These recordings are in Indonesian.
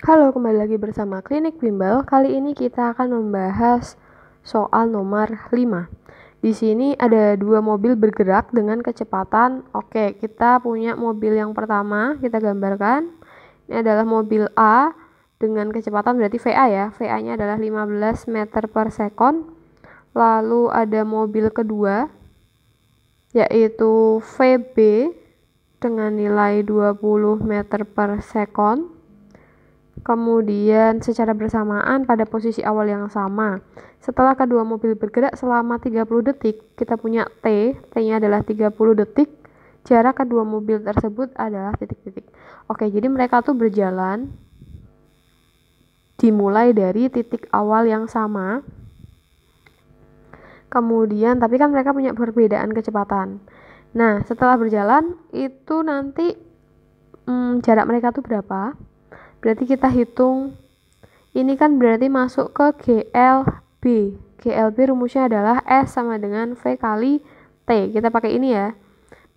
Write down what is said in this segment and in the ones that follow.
Halo, kembali lagi bersama Klinik Bimbel. Kali ini kita akan membahas soal nomor 5. Di sini ada dua mobil bergerak dengan kecepatan. Oke, kita punya mobil yang pertama, kita gambarkan. Ini adalah mobil A dengan kecepatan berarti VA ya. VA-nya adalah 15 meter per second. Lalu ada mobil kedua, yaitu VB dengan nilai 20 meter per second kemudian secara bersamaan pada posisi awal yang sama. Setelah kedua mobil bergerak selama 30 detik, kita punya T, T-nya adalah 30 detik, jarak kedua mobil tersebut adalah titik-titik. Oke, jadi mereka tuh berjalan dimulai dari titik awal yang sama. Kemudian, tapi kan mereka punya perbedaan kecepatan. Nah, setelah berjalan itu nanti hmm, jarak mereka tuh berapa? berarti kita hitung ini kan berarti masuk ke GLB GLB rumusnya adalah S sama dengan V kali T kita pakai ini ya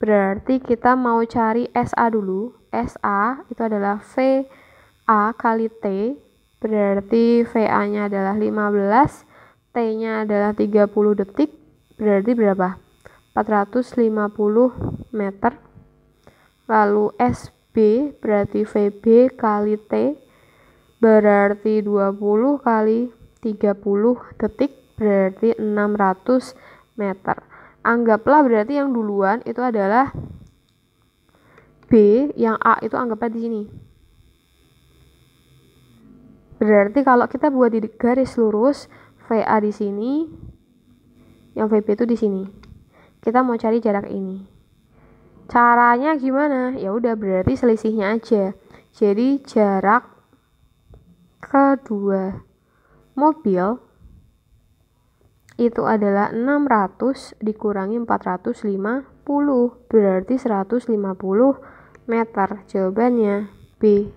berarti kita mau cari SA dulu SA itu adalah va kali T berarti VA nya adalah 15 T nya adalah 30 detik berarti berapa? 450 meter lalu SB B berarti VB kali T berarti 20 kali 30 detik berarti 600 meter. Anggaplah berarti yang duluan itu adalah B, yang A itu anggaplah di sini. Berarti kalau kita buat di garis lurus, VA di sini, yang VB itu di sini. Kita mau cari jarak ini caranya gimana ya udah berarti selisihnya aja jadi jarak kedua mobil itu adalah 600 dikurangi 450 berarti 150 meter jawabannya B